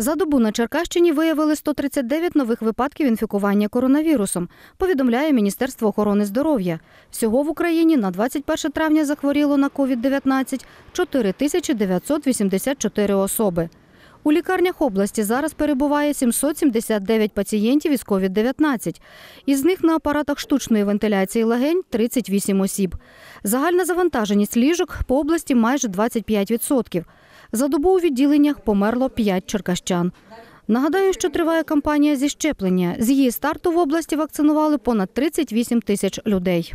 За добу на Черкащині виявили 139 нових випадків інфікування коронавірусом. Повідомляє Міністерство охорони здоров'я. Всього в Україні на 21 травня захворіло на covid 19 4984 особи. У лікарнях області зараз перебуває 779 пацієнтів із covid 19 Із них на апаратах штучної вентиляції легень 38 осіб. Загальна завантаженість ліжок по області майже 25%. За добу у відділеннях померло 5 черкащан. Нагадаю, що триває кампанія зі щеплення. З її старту в області вакцинували понад 38 тисяч людей.